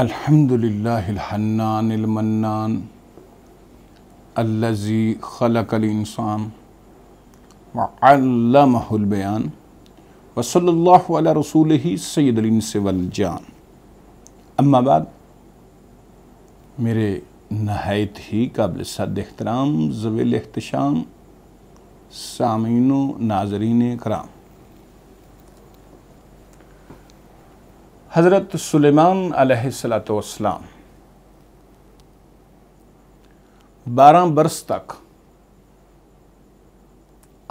अलहमदिल्लामन्नान अल्लज़ी ख़लकलसान वल्लमहबयान वसल्ला रसूल सैदिन से वलजान अम्माबाद मेरे नहायत ही काबिल सद एहतराम जवेल अहतशाम सामीन नाजरीन कराम हज़रत सलेमान सलाम बारह बरस तक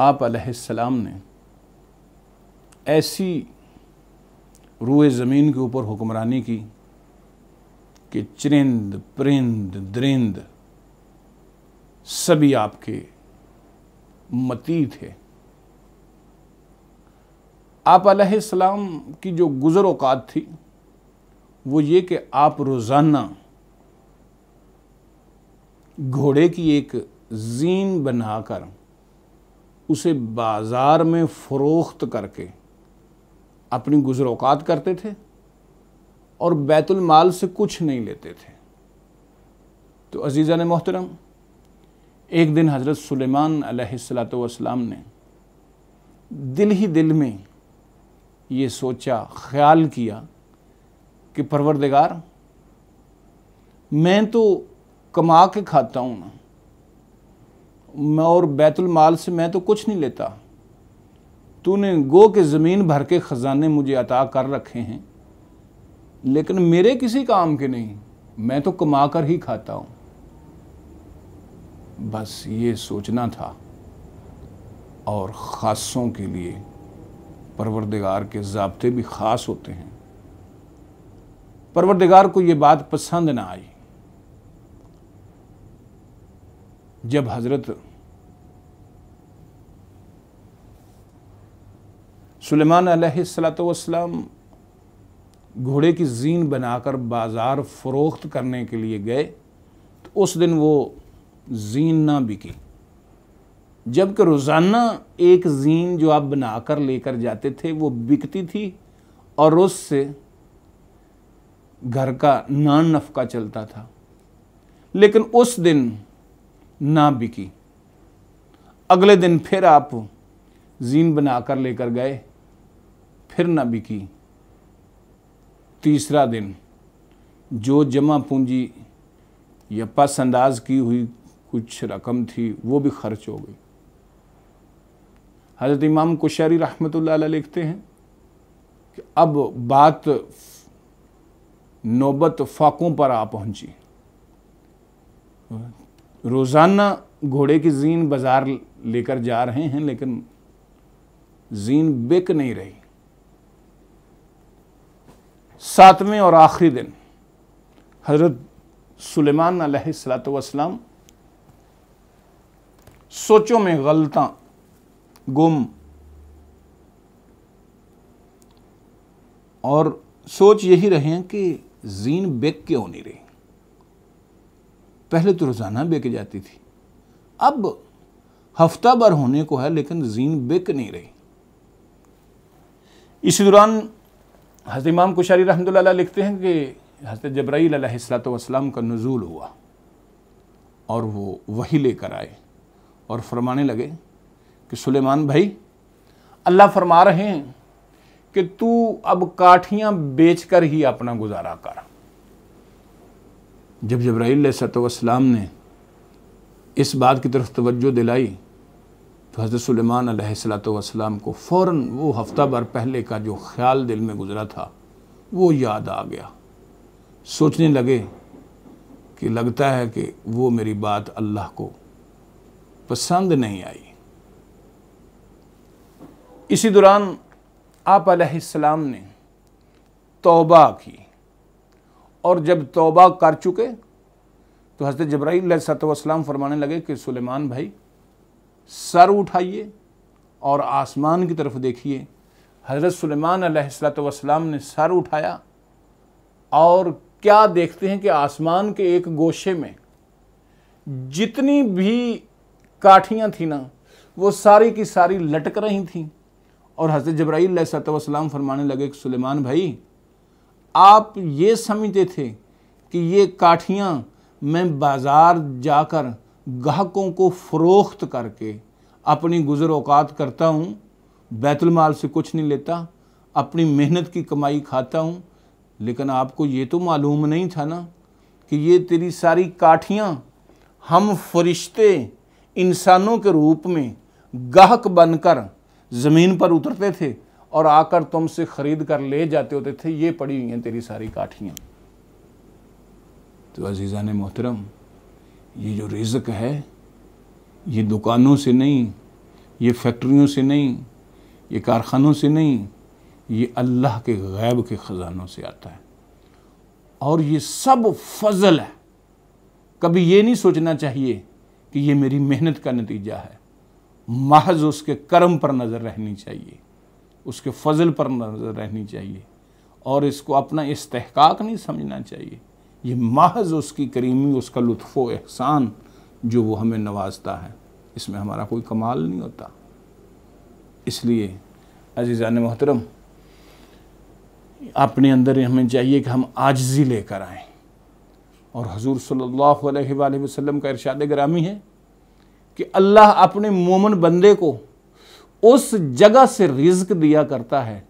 आप सलाम ने ऐसी रूए ज़मीन के ऊपर हुक्मरानी की कि चरिंद परिंद दरिंद सभी आपके मती थे आप अलैहिस्सलाम की जो गुज़र अवत थी वो ये कि आप रोज़ाना घोड़े की एक जीन बनाकर उसे बाज़ार में फ़रोख्त करके अपनी गुज़र अवत करते थे और बैतुलमाल से कुछ नहीं लेते थे तो अजीज़ा ने मोहतरम एक दिन हज़रत सलेमान सलाम ने दिल ही दिल में ये सोचा ख्याल किया कि परवरदिगार मैं तो कमा के खाता हूँ ना मैं और बैतुल माल से मैं तो कुछ नहीं लेता तूने गो के ज़मीन भर के ख़जाने मुझे अता कर रखे हैं लेकिन मेरे किसी काम के नहीं मैं तो कमा कर ही खाता हूँ बस ये सोचना था और ख़ासों के लिए परवरदिगार के ज़बते भी ख़ास होते हैं परवरदिगार को ये बात पसंद ना आई जब हज़रत सुलेमान सलाम घोड़े की जीन बनाकर बाज़ार फ़रोख्त करने के लिए गए तो उस दिन वो जीन ना बिकी जबकि रोज़ाना एक जीन जो आप बनाकर लेकर जाते थे वो बिकती थी और उससे घर का नान नफका चलता था लेकिन उस दिन ना बिकी अगले दिन फिर आप जीन बनाकर लेकर गए फिर ना बिकी तीसरा दिन जो जमा पूंजी या पस अंदाज की हुई कुछ रकम थी वो भी खर्च हो गई हज़रत इमाम कुशारी रहमत लिखते हैं कि अब बात नौबत फाकों पर आ पहुंची रोज़ाना घोड़े की जीन बाज़ार लेकर जा रहे हैं लेकिन जीन बिक नहीं रही सातवें और आखिरी दिन हज़रत सुलेमान सलात वसलाम सोचों में गलता गुम और सोच यही रहे हैं कि जीन बेक क्यों नहीं रही पहले तो रोज़ाना बेक जाती थी अब हफ्ता भर होने को है लेकिन जीन बेक नहीं रही इसी दौरान हजरत इमाम कुशारी रहमतुल्लाह लिखते हैं कि हजरत जब्राईल सलाम का नज़ूल हुआ और वो वही लेकर आए और फरमाने लगे कि सुलेमान भाई अल्लाह फरमा रहे हैं कि तू अब काठियाँ बेचकर ही अपना गुजारा कर जब जब्राईल सतम ने इस बात की तरफ तवज्जो दिलाई तो हज़रत सलेमान सलाम को फ़ौर वो हफ्ता भर पहले का जो ख्याल दिल में गुज़रा था वो याद आ गया सोचने लगे कि लगता है कि वो मेरी बात अल्लाह को पसंद नहीं आई इसी दौरान आप आसमाम ने तौबा की और जब तौबा कर चुके तो हज़रत जब्राईल सतम फरमाने लगे कि सुलेमान भाई सर उठाइए और आसमान की तरफ देखिए हज़रत सुलेमान सलाम ने सर उठाया और क्या देखते हैं कि आसमान के एक गोशे में जितनी भी काठियाँ थी ना वो सारी की सारी लटक रही थीं और हज़रत जब्राईल सतम फरमाने लगे कि सुलेमान भाई आप ये समझते थे कि ये काठियाँ मैं बाज़ार जाकर गाहकों को फ़रोख्त करके अपनी गुज़र अवकात करता हूँ बैतुलमाल से कुछ नहीं लेता अपनी मेहनत की कमाई खाता हूँ लेकिन आपको ये तो मालूम नहीं था ना कि ये तेरी सारी काठियाँ हम फरिश्ते इंसानों के रूप में गाहक बनकर ज़मीन पर उतरते थे और आकर तुमसे खरीद कर ले जाते होते थे ये पड़ी हुई हैं तेरी सारी काठियाँ तो अजीज़ा ने मोहतरम ये जो रिज़क है ये दुकानों से नहीं ये फैक्ट्रियों से नहीं ये कारखानों से नहीं ये अल्लाह के गैब के ख़जानों से आता है और ये सब फजल है कभी ये नहीं सोचना चाहिए कि ये मेरी मेहनत का नतीजा है महज उसके कर्म पर नज़र रहनी चाहिए उसके फजल पर नज़र रहनी चाहिए और इसको अपना इस्तेकाक नहीं समझना चाहिए ये महज उसकी करीमी उसका लुत्फ़ एहसान जो वो हमें नवाजता है इसमें हमारा कोई कमाल नहीं होता इसलिए अजीज़ान मोहतरम अपने अंदर हमें चाहिए कि हम आजजी लेकर आएँ और हजूर सल्ला अलैहि का इरशाद ग्रामी है कि अल्लाह अपने मोमन बंदे को उस जगह से रिज्क दिया करता है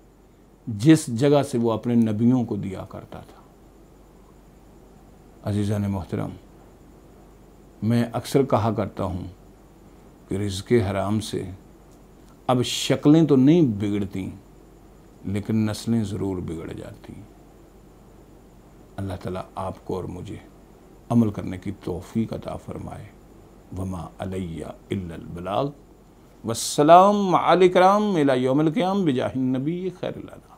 जिस जगह से वो अपने नबियों को दिया करता था अजीज़ा ने मोहतरम मैं अक्सर कहा करता हूँ कि रिज्क हराम से अब शक्लें तो नहीं बिगड़ती लेकिन नस्लें ज़रूर बिगड़ जाती अल्लाह ताला आपको और मुझे अमल करने की तोहफ़ी का फरमाए وما علي إلا البلاغ والسلام عليكم إلى يوم القيام بجاه النبي خير الأنام